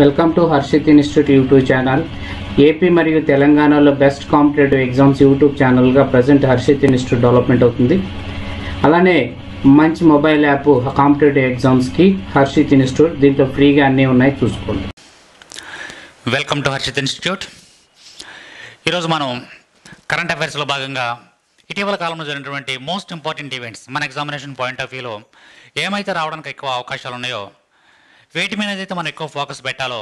welcome to Harshit institute YouTube channel AP మరియు తెలంగాణలో best competitive exams YouTube ఛానల్గా present Harshit institute development అవుతుంది అలానే మంచి మొబైల్ యాప్ కాంపిటేటివ్ ఎగ్జామ్స్కి హర్షిత్ ఇన్స్టిట్యూట్ దీంట్లో ఫ్రీగా అన్నీ ఉన్నాయి చూసుకోండి వెల్కమ్ టు హర్షిత్ ఇన్స్టిట్యూట్ ఈరోజు మనం కరెంట్ అఫైర్స్లో భాగంగా ఇటీవల కాలంలో జరిగినటువంటి మోస్ట్ ఇంపార్టెంట్ ఈవెంట్స్ మన ఎగ్జామినేషన్ పాయింట్ ఆఫ్ వ్యూలో ఏమైతే రావడానికి ఎక్కువ అవకాశాలు ఉన్నాయో వేటి మీద అయితే మనం ఎక్కువ ఫోకస్ పెట్టాలో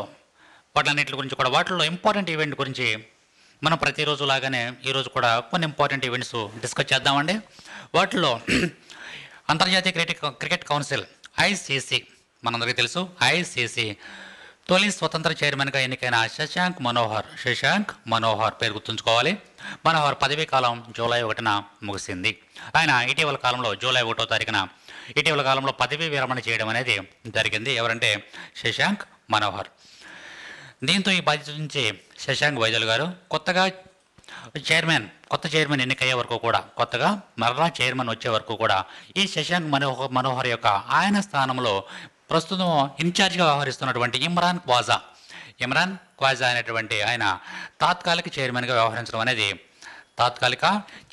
పట్లన్నింటి గురించి కూడా వాటిల్లో ఇంపార్టెంట్ ఈవెంట్ గురించి మనం ప్రతిరోజు లాగానే ఈరోజు కూడా కొన్ని ఇంపార్టెంట్ ఈవెంట్స్ డిస్కస్ చేద్దామండి వాటిలో అంతర్జాతీయ క్రికెట్ క్రికెట్ కౌన్సిల్ ఐసీసీ మనందరికీ తెలుసు ఐసీసీ తొలి స్వతంత్ర చైర్మన్గా ఎన్నికైన శశాంక్ మనోహర్ శశాంక్ మనోహర్ పేరు గుర్తుంచుకోవాలి మనోహర్ పదవీ కాలం జూలై ఒకటిన ముగిసింది ఆయన ఇటీవల కాలంలో జూలై ఒకటో తారీఖున ఇటీవల కాలంలో పదవీ విరమణ చేయడం అనేది జరిగింది ఎవరంటే శశాంక్ మనోహర్ దీంతో ఈ బాధ్యత నుంచి శశాంక్ వైద్యులు గారు కొత్తగా చైర్మన్ కొత్త చైర్మన్ ఎన్నికయ్యే వరకు కూడా కొత్తగా మరలా చైర్మన్ వచ్చే వరకు కూడా ఈ శశాంక్ మనోహర్ మనోహర్ యొక్క ఆయన స్థానంలో ప్రస్తుతం ఇన్ఛార్జ్గా వ్యవహరిస్తున్నటువంటి ఇమ్రాన్ క్వాజా ఇమ్రాన్ క్వాజా అనేటువంటి ఆయన తాత్కాలిక చైర్మన్గా వ్యవహరించడం అనేది తాత్కాలిక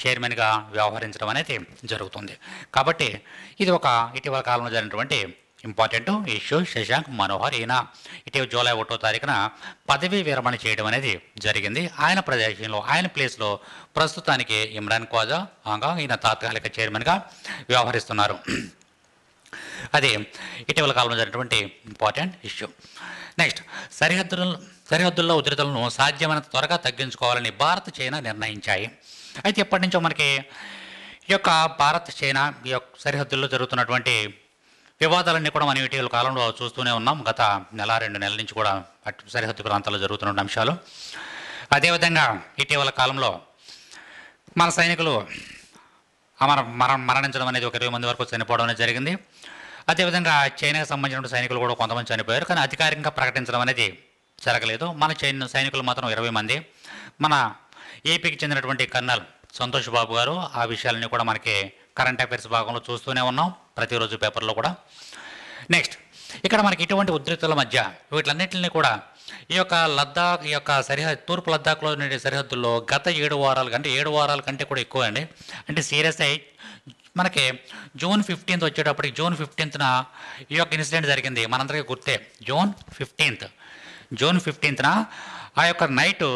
చైర్మన్గా వ్యవహరించడం అనేది జరుగుతుంది కాబట్టి ఇది ఒక ఇటీవల కాలంలో జరిగినటువంటి ఇంపార్టెంట్ ఇష్యూ శశాంక్ మనోహర్ ఈయన ఇటీవల జూలై ఒకటో తారీఖున పదవీ విరమణ చేయడం అనేది జరిగింది ఆయన ప్రదేశంలో ఆయన ప్లేస్లో ప్రస్తుతానికి ఇమ్రాన్ ఖ్వాజా ఆగా ఈయన తాత్కాలిక చైర్మన్గా వ్యవహరిస్తున్నారు అది ఇటీవల కాలంలో జరిగినటువంటి ఇంపార్టెంట్ ఇష్యూ నెక్స్ట్ సరిహద్దులను సరిహద్దుల్లో ఉధృతలను సాధ్యమైనంత త్వరగా తగ్గించుకోవాలని భారత్ చైనా నిర్ణయించాయి అయితే ఎప్పటి నుంచో మనకి ఈ యొక్క భారత్ చైనా ఈ యొక్క సరిహద్దుల్లో జరుగుతున్నటువంటి వివాదాలన్నీ కూడా మనం ఇటీవల కాలంలో చూస్తూనే ఉన్నాం గత నెల రెండు నెలల నుంచి కూడా అటు సరిహద్దు ప్రాంతాల్లో జరుగుతున్న అంశాలు అదేవిధంగా ఇటీవల కాలంలో మన సైనికులు మన మరణించడం అనేది ఒక ఇరవై మంది వరకు చనిపోవడం అనేది జరిగింది అదేవిధంగా చైనాకు సంబంధించిన సైనికులు కూడా కొంతమంది చనిపోయారు కానీ అధికారికంగా ప్రకటించడం అనేది జరగలేదు మన చైన్ సైనికులు మాత్రం ఇరవై మంది మన ఏపీకి చెందినటువంటి కర్నల్ సంతోష్ బాబు గారు ఆ విషయాలన్నీ కూడా మనకి కరెంట్ అఫైర్స్ భాగంలో చూస్తూనే ఉన్నాం ప్రతిరోజు పేపర్లో కూడా నెక్స్ట్ ఇక్కడ మనకి ఇటువంటి ఉద్రిక్తుల మధ్య వీటిలన్నింటినీ కూడా ఈ యొక్క లద్దాఖ్ ఈ యొక్క సరిహద్దు తూర్పు లద్దాఖ్లో ఉండే సరిహద్దుల్లో గత ఏడు వారాల కంటే ఏడు వారాల కంటే కూడా ఎక్కువ అండి అంటే సీరియస్ అయి మనకి జూన్ ఫిఫ్టీన్త్ వచ్చేటప్పటికి జూన్ ఫిఫ్టీన్త్న ఈ యొక్క ఇన్సిడెంట్ జరిగింది మనందరికీ గుర్తే జూన్ ఫిఫ్టీన్త్ జూన్ ఫిఫ్టీన్త్న ఆ యొక్క నైటు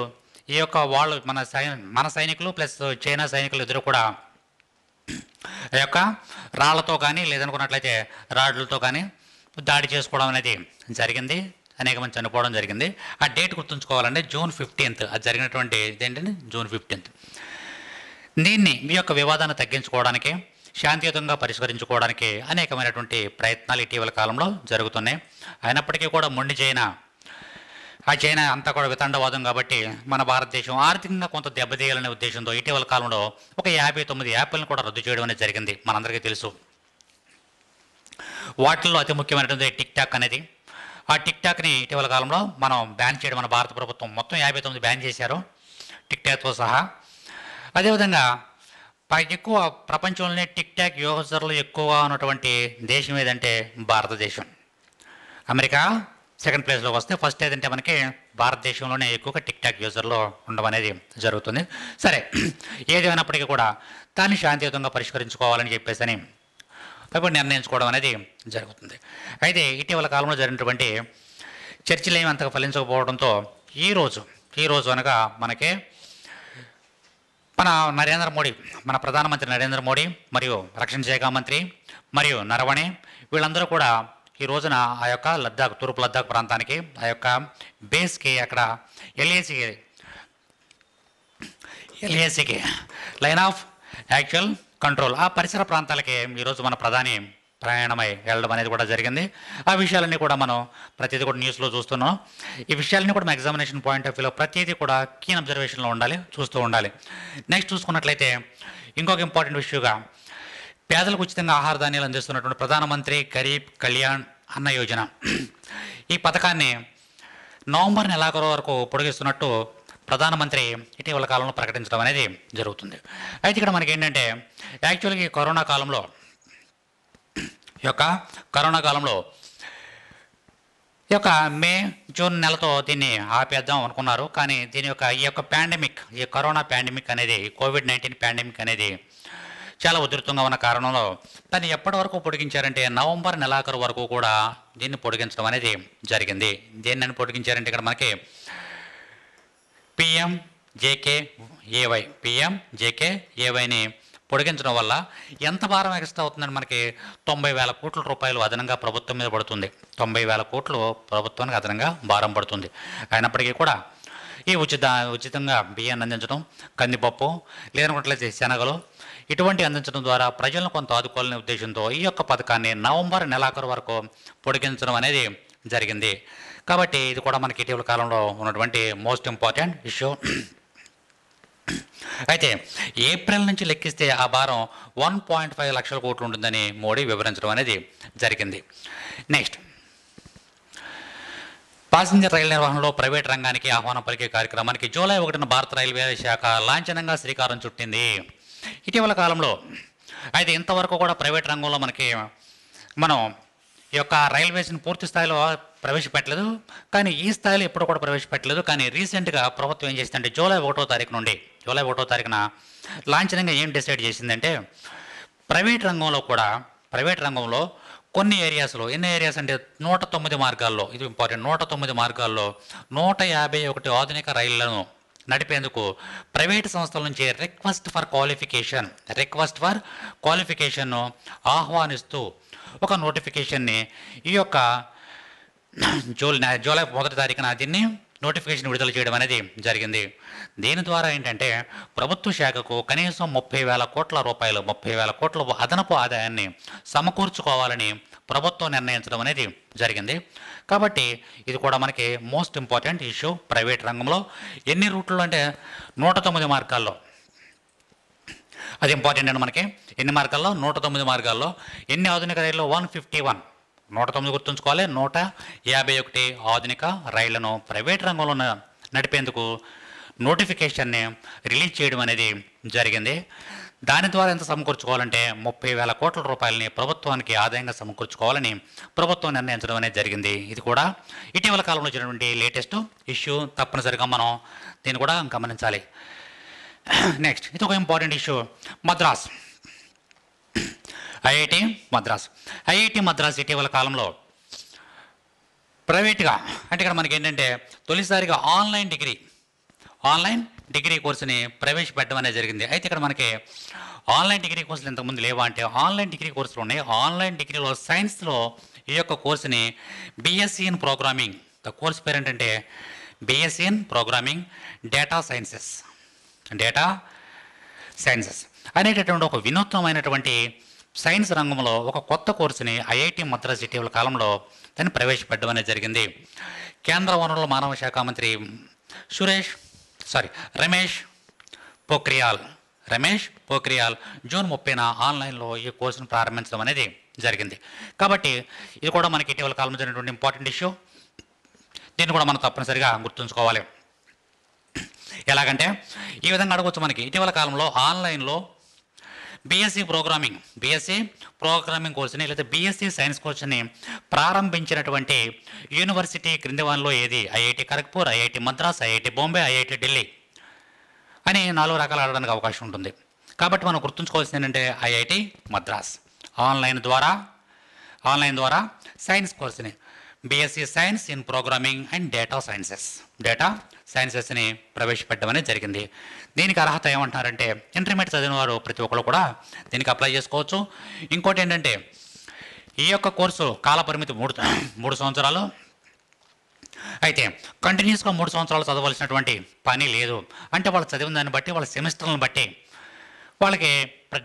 ఈ యొక్క వాళ్ళు మన సైన్ మన సైనికులు ప్లస్ చైనా సైనికులు ఇద్దరు కూడా ఆ యొక్క రాళ్లతో కానీ లేదనుకున్నట్లయితే రాడ్లతో కానీ దాడి చేసుకోవడం అనేది జరిగింది అనేక మంది చనిపోవడం జరిగింది ఆ డేట్ గుర్తుంచుకోవాలంటే జూన్ ఫిఫ్టీన్త్ అది జరిగినటువంటి ఇదేంటంటే జూన్ ఫిఫ్టీన్త్ దీన్ని మీ యొక్క వివాదాన్ని తగ్గించుకోవడానికి శాంతియుతంగా పరిష్కరించుకోవడానికి అనేకమైనటువంటి ప్రయత్నాలు ఇటీవల కాలంలో జరుగుతున్నాయి అయినప్పటికీ కూడా మొండి చైనా ఆ చైనా అంతా కూడా వితండవాదం కాబట్టి మన భారతదేశం ఆర్థికంగా కొంత దెబ్బతీయాలనే ఉద్దేశంతో ఇటీవల కాలంలో ఒక యాభై తొమ్మిది యాప్లను కూడా రద్దు చేయడం అనేది జరిగింది మనందరికీ తెలుసు వాటిల్లో అతి ముఖ్యమైనటువంటి టిక్ టాక్ అనేది ఆ టిక్ టాక్ని ఇటీవల కాలంలో మనం బ్యాన్ చేయడం మన భారత ప్రభుత్వం మొత్తం యాభై తొమ్మిది బ్యాన్ చేశారు టిక్ టాక్తో సహా అదేవిధంగా ఎక్కువ ప్రపంచంలోనే టిక్ టాక్ యోగసరలు ఎక్కువగా ఉన్నటువంటి దేశం ఏదంటే భారతదేశం అమెరికా సెకండ్ ప్లేస్లో వస్తే ఫస్ట్ ఏదంటే మనకి భారతదేశంలోనే ఎక్కువగా టిక్ టాక్ యూజర్లో ఉండడం అనేది జరుగుతుంది సరే ఏదేమైనప్పటికీ కూడా దాన్ని శాంతియుతంగా పరిష్కరించుకోవాలని చెప్పేసి అని నిర్ణయించుకోవడం అనేది జరుగుతుంది అయితే ఇటీవల కాలంలో జరిగినటువంటి చర్చలు ఏమి అంతగా ఫలించకపోవడంతో ఈరోజు ఈరోజు అనగా మనకి మన నరేంద్ర మోడీ మన ప్రధానమంత్రి నరేంద్ర మోడీ మరియు రక్షణ శాఖ మంత్రి మరియు నరవణి వీళ్ళందరూ కూడా ఈ రోజున ఆ యొక్క లద్దాఖ్ తూర్పు లద్దాఖ్ ప్రాంతానికి ఆ యొక్క బేస్కి అక్కడ ఎల్ఏసీకి ఎల్ఏసికి లైన్ ఆఫ్ యాక్చువల్ కంట్రోల్ ఆ పరిసర ప్రాంతాలకి ఈరోజు మన ప్రధాని ప్రయాణమై వెళ్ళడం అనేది కూడా జరిగింది ఆ విషయాలన్నీ కూడా మనం ప్రతిదీ కూడా న్యూస్లో చూస్తున్నాం ఈ విషయాలన్నీ కూడా మా ఎగ్జామినేషన్ పాయింట్ ఆఫ్ వ్యూలో ప్రతిదీ కూడా కీన్ అబ్జర్వేషన్లో ఉండాలి చూస్తూ ఉండాలి నెక్స్ట్ చూసుకున్నట్లయితే ఇంకొక ఇంపార్టెంట్ ఇష్యూగా పేదలకు ఉచితంగా ఆహార ధాన్యాలు అందిస్తున్నటువంటి ప్రధానమంత్రి గరీబ్ కళ్యాణ్ అన్న యోజన ఈ పథకాన్ని నవంబర్ నెలాఖరు వరకు పొడిగిస్తున్నట్టు ప్రధానమంత్రి ఇటీవల కాలంలో ప్రకటించడం అనేది జరుగుతుంది అయితే ఇక్కడ మనకి ఏంటంటే యాక్చువల్గా ఈ కరోనా కాలంలో యొక్క కరోనా కాలంలో ఈ యొక్క మే జూన్ నెలతో దీన్ని ఆపేద్దాం అనుకున్నారు కానీ దీని యొక్క ఈ యొక్క పాండమిక్ ఈ కరోనా పాండమిక్ అనేది కోవిడ్ నైన్టీన్ పాండమిక్ అనేది చాలా ఉధృతంగా ఉన్న కారణంలో దాన్ని ఎప్పటి వరకు పొడిగించారంటే నవంబర్ నెలాఖరు వరకు కూడా దీన్ని పొడిగించడం అనేది జరిగింది దీన్ని పొడిగించారంటే ఇక్కడ మనకి PM JK AY PM JK ఏవైని పొడిగించడం వల్ల ఎంత భారం ఎక్స్ట్రా అవుతుందని మనకి తొంభై వేల కోట్ల రూపాయలు అదనంగా ప్రభుత్వం మీద పడుతుంది తొంభై వేల కోట్లు ప్రభుత్వానికి అదనంగా భారం పడుతుంది అయినప్పటికీ కూడా ఈ ఉచిత ఉచితంగా బియ్యాన్ని అందించడం కందిపప్పు లేనట్లయితే శనగలు ఇటువంటి అందించడం ద్వారా ప్రజలను కొంత ఆదుకోవాలనే ఉద్దేశంతో ఈ యొక్క పథకాన్ని నవంబర్ నెలాఖరు వరకు పొడిగించడం అనేది జరిగింది కాబట్టి ఇది కూడా మనకి ఇటీవల కాలంలో ఉన్నటువంటి మోస్ట్ ఇంపార్టెంట్ ఇష్యూ అయితే ఏప్రిల్ నుంచి లెక్కిస్తే ఆ భారం వన్ పాయింట్ ఫైవ్ లక్షల కోట్లు ఉంటుందని మోడీ వివరించడం అనేది జరిగింది నెక్స్ట్ పాసింజర్ రైలు నిర్వహణలో ప్రైవేట్ రంగానికి ఆహ్వానం పలికే కార్యక్రమానికి జూలై ఒకటిన భారత రైల్వే శాఖ లాంఛనంగా శ్రీకారం చుట్టింది ఇటీవల కాలంలో అయితే ఇంతవరకు కూడా ప్రైవేట్ రంగంలో మనకి మనం ఈ యొక్క రైల్వేస్ని పూర్తి స్థాయిలో ప్రవేశపెట్టలేదు కానీ ఈ స్థాయిలో ఎప్పుడు కూడా ప్రవేశపెట్టలేదు కానీ రీసెంట్గా ప్రభుత్వం ఏం చేసిందంటే జూలై ఒకటో తారీఖు నుండి జూలై ఒకటో తారీఖున లాంఛనంగా ఏం డిసైడ్ చేసిందంటే ప్రైవేట్ రంగంలో కూడా ప్రైవేట్ రంగంలో కొన్ని ఏరియాస్లో ఎన్ని ఏరియాస్ అంటే నూట తొమ్మిది మార్గాల్లో ఇది ఇంపార్టెంట్ నూట తొమ్మిది మార్గాల్లో నూట యాభై ఒకటి ఆధునిక రైళ్లను నడిపేందుకు ప్రైవేటు సంస్థల నుంచి request for qualification request for క్వాలిఫికేషన్ను ఆహ్వానిస్తూ ఒక నోటిఫికేషన్ని ఈ యొక్క జూల్ జూలై మొదటి తారీఖున దీన్ని నోటిఫికేషన్ విడుదల చేయడం అనేది జరిగింది దీని ద్వారా ఏంటంటే ప్రభుత్వ శాఖకు కనీసం ముప్పై వేల కోట్ల రూపాయలు ముప్పై వేల కోట్ల అదనపు ఆదాయాన్ని సమకూర్చుకోవాలని ప్రభుత్వం నిర్ణయించడం అనేది జరిగింది కాబట్టి ఇది కూడా మనకి మోస్ట్ ఇంపార్టెంట్ ఇష్యూ ప్రైవేట్ రంగంలో ఎన్ని రూట్లలో అంటే నూట తొమ్మిది మార్గాల్లో అది ఇంపార్టెంట్ అండి మనకి ఎన్ని మార్గాల్లో నూట తొమ్మిది మార్గాల్లో ఎన్ని ఆధునిక రైల్లో వన్ ఫిఫ్టీ వన్ నూట తొమ్మిది గుర్తుంచుకోవాలి నూట యాభై ఒకటి ఆధునిక రైళ్లను ప్రైవేట్ రంగంలో నడిపేందుకు నోటిఫికేషన్ని రిలీజ్ చేయడం అనేది జరిగింది దాని ద్వారా ఎంత సమకూర్చుకోవాలంటే ముప్పై వేల కోట్ల రూపాయలని ప్రభుత్వానికి ఆదాయంగా సమకూర్చుకోవాలని ప్రభుత్వం నిర్ణయించడం అనేది జరిగింది ఇది కూడా ఇటీవల కాలంలో వచ్చినటువంటి లేటెస్ట్ ఇష్యూ తప్పనిసరిగా మనం దీన్ని కూడా గమనించాలి నెక్స్ట్ ఇది ఒక important issue Madras IIT Madras IIT Madras ఇటీవల కాలంలో ప్రైవేట్గా అంటే ఇక్కడ మనకి ఏంటంటే తొలిసారిగా ఆన్లైన్ డిగ్రీ ఆన్లైన్ డిగ్రీ కోర్సుని ప్రవేశపెట్టడం అనేది జరిగింది అయితే ఇక్కడ మనకి ఆన్లైన్ డిగ్రీ కోర్సులు ఇంతకుముందు లేవా అంటే ఆన్లైన్ డిగ్రీ కోర్సులు ఉన్నాయి ఆన్లైన్ డిగ్రీలో సైన్స్లో ఈ యొక్క కోర్సుని BSc in programming the course పేరు ఏంటంటే BSc in programming data sciences data sciences అనేటటువంటి ఒక వినూత్నమైనటువంటి సైన్స్ రంగంలో ఒక కొత్త కోర్సుని ఐఐటి మద్రాస్ ఇటీవల కాలంలో దాన్ని ప్రవేశపెట్టడం అనేది జరిగింది కేంద్ర వనరుల మానవ శాఖ మంత్రి సురేష్ సారీ రమేష్ పోక్రియాల్ రమేష్ పోక్రియాల్ జూన్ ముప్పైన ఆన్లైన్లో ఈ కోర్సును ప్రారంభించడం అనేది జరిగింది కాబట్టి ఇది కూడా మనకి ఇటీవల కాలంలో జరిగినటువంటి ఇంపార్టెంట్ ఇష్యూ దీన్ని కూడా మనం తప్పనిసరిగా గుర్తుంచుకోవాలి ఎలాగంటే ఈ విధంగా అడగవచ్చు మనకి ఇటీవల కాలంలో ఆన్లైన్లో బీఎస్సీ ప్రోగ్రామింగ్ బీఎస్సీ ప్రోగ్రామింగ్ కోర్సుని లేదా బీఎస్సీ సైన్స్ కోర్సుని ప్రారంభించినటువంటి యూనివర్సిటీ క్రింది వన్లో ఏది IIT Kharagpur IIT Madras IIT Bombay IIT Delhi అని నాలుగు రకాలు ఆడడానికి అవకాశం ఉంటుంది కాబట్టి మనం గుర్తుంచుకోవాల్సింది ఏంటంటే ఐఐటి మద్రాస్ ఆన్లైన్ ద్వారా ఆన్లైన్ ద్వారా సైన్స్ కోర్సుని BSc science in programming and data sciences data సైన్సెస్ని ప్రవేశపెట్టడం అనేది జరిగింది దీనికి అర్హత ఏమంటున్నారంటే ఇంటర్మీడియట్ చదివిన వారు ప్రతి ఒక్కరు కూడా దీనికి అప్లై చేసుకోవచ్చు ఇంకోటి ఏంటంటే ఈ యొక్క కోర్సు కాలపరిమితి మూడు మూడు సంవత్సరాలు అయితే కంటిన్యూస్గా మూడు సంవత్సరాలు చదవలసినటువంటి పని లేదు అంటే వాళ్ళు చదివిన దాన్ని బట్టి వాళ్ళ సెమిస్టర్లను బట్టి వాళ్ళకి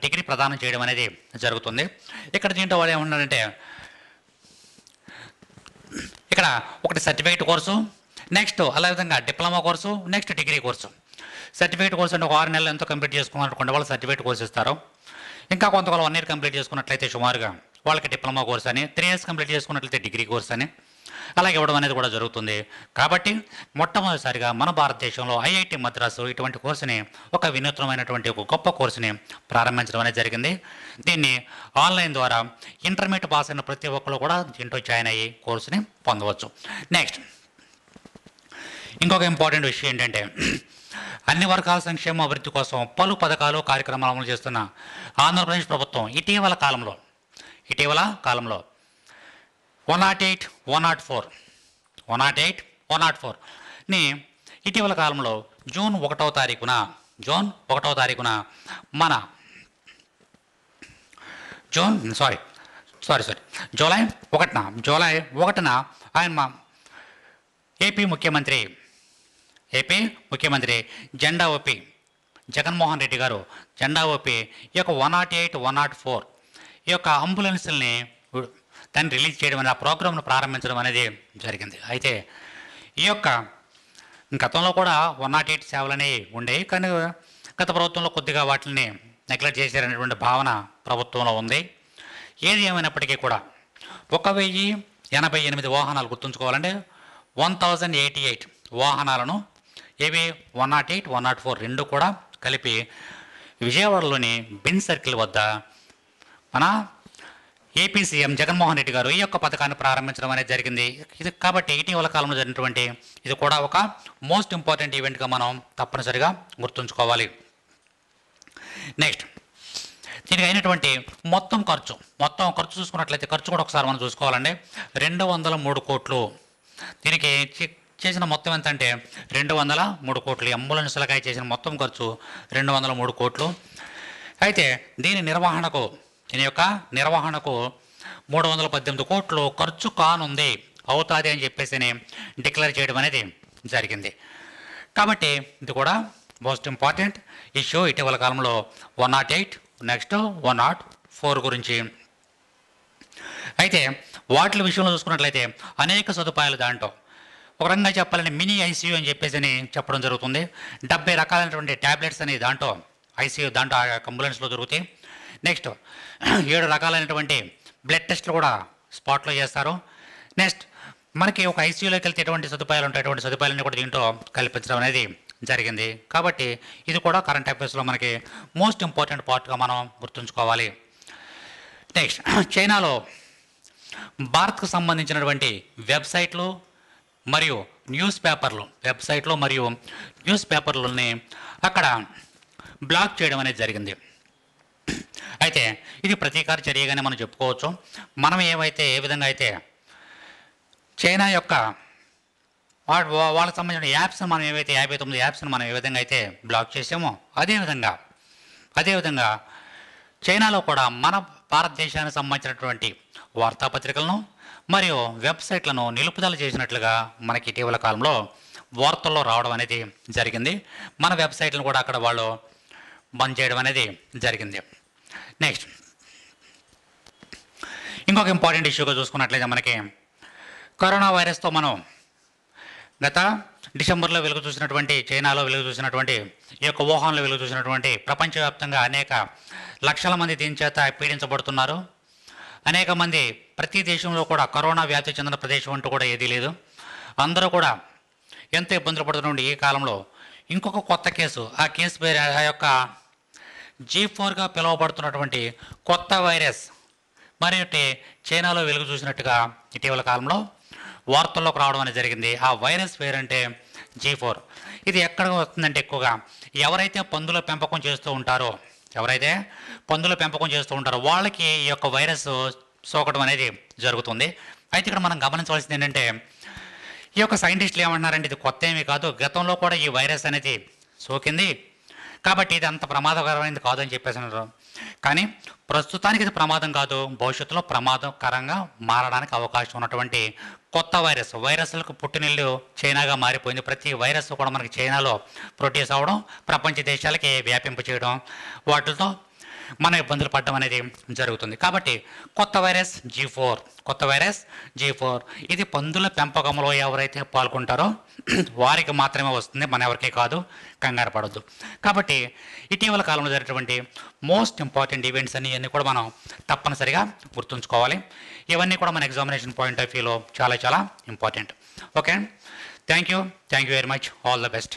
డిగ్రీ ప్రదానం చేయడం అనేది జరుగుతుంది ఇక్కడ దీంట్లో వాళ్ళు ఏమన్నారంటే ఇక్కడ ఒకటి సర్టిఫికేట్ కోర్సు నెక్స్ట్ అలా విధంగా diploma course next degree course certificate course అంటే ఒక ఆరు నెలలు ఎంతో కంప్లీట్ చేసుకున్నటువంటి వాళ్ళు సర్టిఫికేట్ కోర్సు ఇస్తారు ఇంకా కొంతకాలం వన్ ఇయర్ కంప్లీట్ చేసుకున్నట్లయితే సుమారుగా వాళ్ళకి డిప్లొమా కోర్స్ అని త్రీ ఇయర్స్ కంప్లీట్ చేసుకున్నట్లయితే డిగ్రీ కోర్స్ అని అలాగే ఇవ్వడం అనేది కూడా జరుగుతుంది కాబట్టి మొట్టమొదటిసారిగా మన భారతదేశంలో ఐఐటి మద్రాసు ఇటువంటి కోర్సుని ఒక వినూత్నమైనటువంటి ఒక గొప్ప కోర్సుని ప్రారంభించడం అనేది జరిగింది దీన్ని ఆన్లైన్ ద్వారా ఇంటర్మీడియట్ పాస్ అయిన ప్రతి ఒక్కరు కూడా దీంట్లో జాయిన్ అయ్యి కోర్సుని పొందవచ్చు నెక్స్ట్ ఇంకొక ఇంపార్టెంట్ విషయం ఏంటంటే అన్ని వర్గాల సంక్షేమ అభివృద్ధి కోసం పలు పథకాలు కార్యక్రమాలు అమలు చేస్తున్న ఆంధ్రప్రదేశ్ ప్రభుత్వం ఇటీవల కాలంలో ఇటీవల కాలంలో one not eight one not four one not eight one not ఫోర్ని ఇటీవల కాలంలో జూన్ ఒకటవ తారీఖున జూన్ ఒకటవ తారీఖున మన June sorry sorry sorry July ఒకటిన జూలై ఒకటిన ఆయన మా ఏపీ ముఖ్యమంత్రి ఏపీ ముఖ్యమంత్రి జెండా ఓపి జగన్మోహన్ రెడ్డి గారు జెండా ఓపి ఈ యొక్క one not eight one not four ఈ యొక్క అంబులెన్స్ని దాన్ని రిలీజ్ చేయడం ఆ ప్రోగ్రామ్ను ప్రారంభించడం అనేది జరిగింది అయితే ఈ యొక్క గతంలో కూడా వన్ నాట్ ఎయిట్ సేవలు అనేవి ఉండేవి కానీ గత ప్రభుత్వంలో కొద్దిగా వాటిని నెగ్లెక్ట్ చేశారనేటువంటి భావన ప్రభుత్వంలో ఉంది ఏది ఏమైనప్పటికీ కూడా ఒక వెయ్యి ఎనభై ఎనిమిది వాహనాలు గుర్తుంచుకోవాలంటే వన్ థౌజండ్ ఎయిటీ ఎయిట్ వాహనాలను ఏవి one not eight one not four రెండు కూడా కలిపి విజయవాడలోని బిన్ సర్కిల్ వద్ద మన ఏపీ సీఎం జగన్మోహన్ రెడ్డి గారు ఈ యొక్క పథకాన్ని ప్రారంభించడం అనేది జరిగింది ఇది కాబట్టి ఇటీవల కాలంలో జరిగినటువంటి ఇది కూడా ఒక మోస్ట్ ఇంపార్టెంట్ ఈవెంట్గా మనం తప్పనిసరిగా గుర్తుంచుకోవాలి నెక్స్ట్ దీనికి అయినటువంటి మొత్తం ఖర్చు మొత్తం ఖర్చు చూసుకున్నట్లయితే ఖర్చు కూడా ఒకసారి మనం చూసుకోవాలండి రెండు వందల మూడు కోట్లు దీనికి చేసిన మొత్తం ఎంత అంటే రెండు వందల మూడు కోట్లు అంబులెన్స్లకై చేసిన మొత్తం ఖర్చు రెండు వందల మూడు కోట్లు అయితే దీని నిర్వహణకు దీని యొక్క నిర్వహణకు మూడు వందల పద్దెనిమిది కోట్లు ఖర్చు కానుంది అవుతుంది అని చెప్పేసి డిక్లేర్ చేయడం అనేది జరిగింది కాబట్టి ఇది కూడా మోస్ట్ ఇంపార్టెంట్ ఇష్యూ ఇటీవల కాలంలో one not eight next one not four గురించి అయితే వాటిల విషయంలో చూసుకున్నట్లయితే అనేక సదుపాయాలు దాంట్లో ఒక రకంగా చెప్పాలని మినీ ఐసీయూ అని చెప్పేసి అని చెప్పడం జరుగుతుంది డెబ్బై రకాలైనటువంటి ట్యాబ్లెట్స్ అనేవి దాంట్లో ఐసీయూ దాంట్లో అంబులెన్స్లో దొరుకుతాయి నెక్స్ట్ ఏడు రకాలైనటువంటి బ్లడ్ టెస్ట్లు కూడా స్పాట్లో చేస్తారు నెక్స్ట్ మనకి ఒక ఐసీయూలోకి వెళ్తే ఎటువంటి సదుపాయాలు ఉంటాయి అటువంటి కూడా దీంట్లో కల్పించడం అనేది జరిగింది కాబట్టి ఇది కూడా కరెంట్ అఫేర్స్లో మనకి మోస్ట్ ఇంపార్టెంట్ పార్ట్గా మనం గుర్తుంచుకోవాలి నెక్స్ట్ చైనాలో భారత్కు సంబంధించినటువంటి వెబ్సైట్లు మరియు న్యూస్ పేపర్లు వెబ్సైట్లు మరియు న్యూస్ పేపర్లని అక్కడ బ్లాక్ చేయడం అనేది జరిగింది అయితే ఇది ప్రతీకార చర్యగానే మనం చెప్పుకోవచ్చు మనం ఏమైతే ఏ విధంగా అయితే చైనా యొక్క వాళ్ళకి సంబంధించిన యాప్స్ని మనం ఏవైతే యాభై తొమ్మిది యాప్స్ని మనం ఏ విధంగా అయితే బ్లాక్ చేసామో అదేవిధంగా అదేవిధంగా చైనాలో కూడా మన భారతదేశానికి సంబంధించినటువంటి వార్తాపత్రికలను మరియు వెబ్సైట్లను నిలుపుదల చేసినట్లుగా మనకి ఇటీవల కాలంలో వార్తల్లో రావడం అనేది జరిగింది మన వెబ్సైట్లను కూడా అక్కడ వాళ్ళు బంద్ చేయడం అనేది జరిగింది నెక్స్ట్ ఇంకొక ఇంపార్టెంట్ ఇష్యూగా చూసుకున్నట్లయితే మనకి కరోనా వైరస్తో మనం గత డిసెంబర్లో వెలుగు చూసినటువంటి చైనాలో వెలుగు చూసినటువంటి ఈ యొక్క వుహాన్లో వెలుగు చూసినటువంటి ప్రపంచవ్యాప్తంగా అనేక లక్షల మంది దీని చేత పీడించబడుతున్నారు అనేక మంది ప్రతి దేశంలో కూడా కరోనా వ్యాప్తి చెందిన ప్రదేశం అంటూ కూడా ఏదీ లేదు అందరూ కూడా ఎంతో ఇబ్బందులు పడుతున్న ఈ కాలంలో ఇంకొక కొత్త కేసు ఆ కేసు పేరు ఆ యొక్క జీ ఫోర్గా పిలువబడుతున్నటువంటి కొత్త వైరస్ మరి చైనాలో వెలుగు చూసినట్టుగా ఇటీవల కాలంలో వార్తల్లోకి రావడం అనేది జరిగింది ఆ వైరస్ పేరంటే జీ ఫోర్ ఇది ఎక్కడ వస్తుందంటే ఎక్కువగా ఎవరైతే పందుల పెంపకం చేస్తూ ఉంటారో ఎవరైతే పందుల పెంపకం చేస్తూ ఉంటారో వాళ్ళకి ఈ యొక్క వైరస్ సోకడం అనేది జరుగుతుంది అయితే ఇక్కడ మనం గమనించవలసింది ఏంటంటే ఈ యొక్క సైంటిస్టులు ఏమంటున్నారంటే ఇది కొత్త ఏమీ కాదు గతంలో కూడా ఈ వైరస్ అనేది సోకింది కాబట్టి ఇది అంత ప్రమాదకరమైనది కాదని చెప్పేసినారు కానీ ప్రస్తుతానికి ఇది ప్రమాదం కాదు భవిష్యత్తులో ప్రమాదకరంగా మారడానికి అవకాశం ఉన్నటువంటి కొత్త వైరస్ వైరస్లకు పుట్టినిల్లు చైనాగా మారిపోయింది ప్రతి వైరస్ కూడా మనకి చైనాలో ప్రొడ్యూస్ అవ్వడం ప్రపంచ దేశాలకి వ్యాపింప చేయడం వాటితో మన ఇబ్బందులు పడడం అనేది జరుగుతుంది కాబట్టి కొత్త వైరస్ జీ ఫోర్ కొత్త వైరస్ జీ ఫోర్ ఇది పందుల పెంపకంలో ఎవరైతే పాల్గొంటారో వారికి మాత్రమే వస్తుంది మన ఎవరికి కాదు కంగారు పడద్దు కాబట్టి ఇటీవల కాలంలో జరిగినటువంటి మోస్ట్ ఇంపార్టెంట్ ఈవెంట్స్ అన్ని ఇవన్నీ కూడా మనం తప్పనిసరిగా గుర్తుంచుకోవాలి ఇవన్నీ కూడా మన ఎగ్జామినేషన్ పాయింట్ ఆఫ్ వ్యూలో చాలా చాలా important okay thank you thank you very much all the best